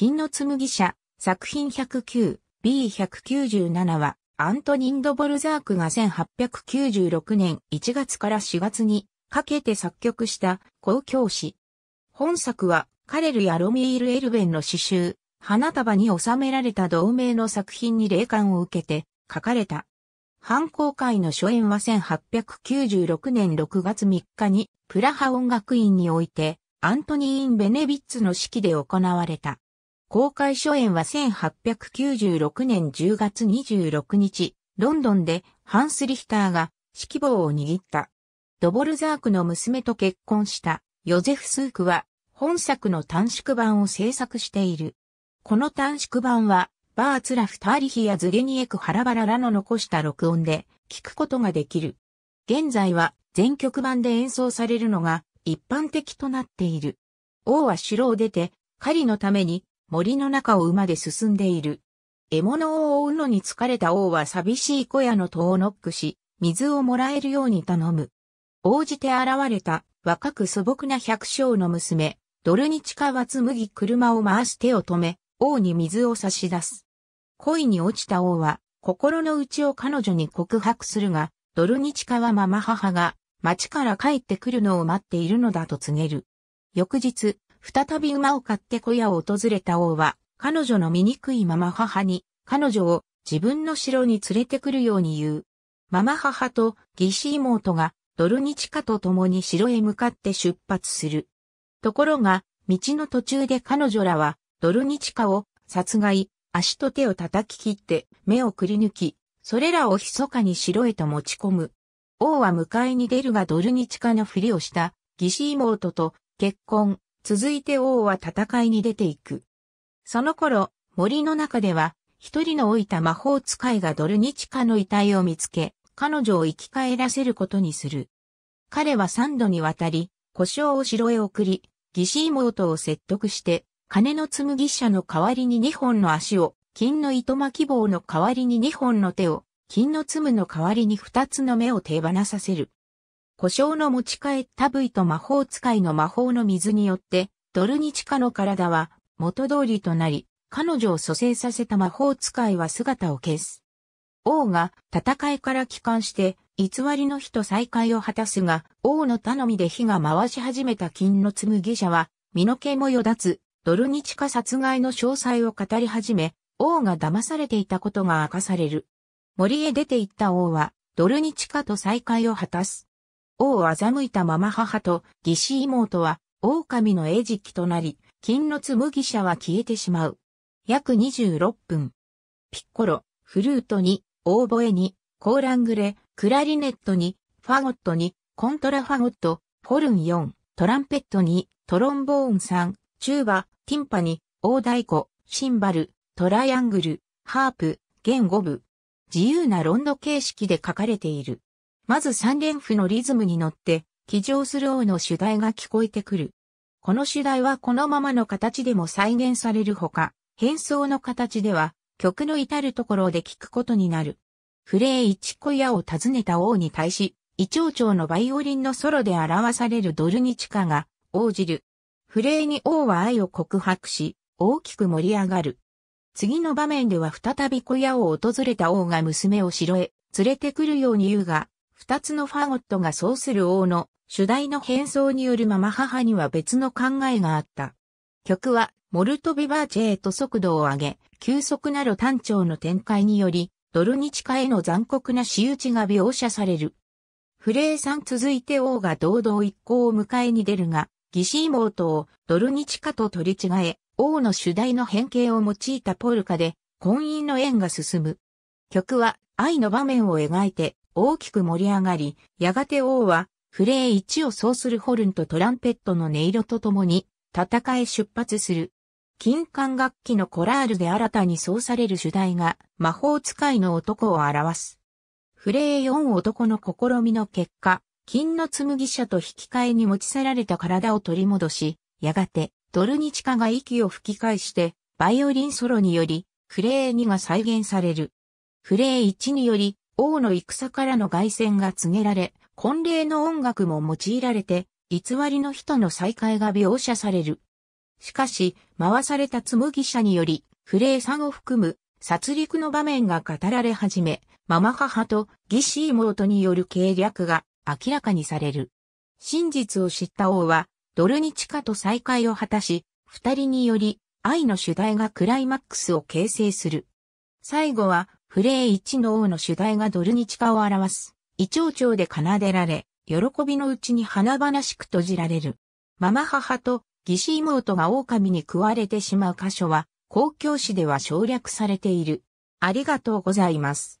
金の紬者、作品 109B197 は、アントニンド・ボルザークが1896年1月から4月にかけて作曲した公共詩。本作は、カレルやロミール・エルベンの詩集、花束に収められた同名の作品に霊感を受けて書かれた。反抗会の初演は1896年6月3日にプラハ音楽院においてアントニーン・ベネビッツの指揮で行われた。公開初演は1896年10月26日、ロンドンでハンス・リヒターが指揮棒を握った。ドボルザークの娘と結婚したヨゼフ・スークは本作の短縮版を制作している。この短縮版はバーツラフ・ターリヒやズゲニエク・ハラバララの残した録音で聞くことができる。現在は全曲版で演奏されるのが一般的となっている。王は城を出て狩りのために森の中を馬で進んでいる。獲物を追うのに疲れた王は寂しい小屋の戸をノックし、水をもらえるように頼む。応じて現れた若く素朴な百姓の娘、ドルニチカは紡ぎ車を回す手を止め、王に水を差し出す。恋に落ちた王は、心の内を彼女に告白するが、ドルニチカはママ母が、町から帰ってくるのを待っているのだと告げる。翌日、再び馬を買って小屋を訪れた王は、彼女の醜いまま母に、彼女を自分の城に連れてくるように言う。ママ母と義士妹がドルニチカと共に城へ向かって出発する。ところが、道の途中で彼女らはドルニチカを殺害、足と手を叩き切って目をくり抜き、それらを密かに城へと持ち込む。王は迎えに出るがドルニチカのふりをした義士妹と結婚、続いて王は戦いに出ていく。その頃、森の中では、一人の老いた魔法使いがドルニチカの遺体を見つけ、彼女を生き返らせることにする。彼は三度にわたり、故障を城へ送り、義士妹を説得して、金のぎ者の代わりに二本の足を、金の糸巻き棒の代わりに二本の手を、金のむの代わりに二つの目を手放させる。故障の持ち帰った部位と魔法使いの魔法の水によって、ドルニチカの体は元通りとなり、彼女を蘇生させた魔法使いは姿を消す。王が戦いから帰還して、偽りの日と再会を果たすが、王の頼みで火が回し始めた金の紬者は、身の毛もよだつ、ドルニチカ殺害の詳細を語り始め、王が騙されていたことが明かされる。森へ出て行った王は、ドルニチカと再会を果たす。王を欺いたまま母と義士妹は狼の餌食となり、金の紬者は消えてしまう。約26分。ピッコロ、フルートに、オーボエに、コーラングレ、クラリネットに、ファゴットに、コントラファゴット、フォルン4、トランペットに、トロンボーン3、チューバ、ティンパに、大太鼓、シンバル、トライアングル、ハープ、弦5部。自由なロンド形式で書かれている。まず三連符のリズムに乗って、騎乗する王の主題が聞こえてくる。この主題はこのままの形でも再現されるほか、変装の形では曲の至るところで聞くことになる。フレー一小屋を訪ねた王に対し、イチョウチョウのバイオリンのソロで表されるドルニチカが応じる。フレーに王は愛を告白し、大きく盛り上がる。次の場面では再び小屋を訪れた王が娘を城へ連れてくるように言うが、二つのファゴットがそうする王の主題の変装によるまま母には別の考えがあった。曲は、モルトビバーチェへと速度を上げ、急速な路単調の展開により、ドルニチカへの残酷な仕打ちが描写される。フレーさん続いて王が堂々一行を迎えに出るが、ギシーモートをドルニチカと取り違え、王の主題の変形を用いたポルカで、婚姻の縁が進む。曲は愛の場面を描いて、大きく盛り上がり、やがて王は、フレイ1を奏するホルンとトランペットの音色とともに、戦い出発する。金管楽器のコラールで新たに奏される主題が魔法使いの男を表す。フレイ4男の試みの結果、金の紬者と引き換えに持ち去られた体を取り戻し、やがてドルニチカが息を吹き返して、バイオリンソロにより、フレイ2が再現される。フレイ1により、王の戦からの凱旋が告げられ、婚礼の音楽も用いられて、偽りの人の再会が描写される。しかし、回されたぎ者により、フレーさんを含む殺戮の場面が語られ始め、ママ母と義ー妹による計略が明らかにされる。真実を知った王は、ドルニチカと再会を果たし、二人により愛の主題がクライマックスを形成する。最後は、フレイ一の王の主題がドルニチカを表す。胃腸腸で奏でられ、喜びのうちに華々しく閉じられる。ママ母と義士妹が狼に食われてしまう箇所は、公共誌では省略されている。ありがとうございます。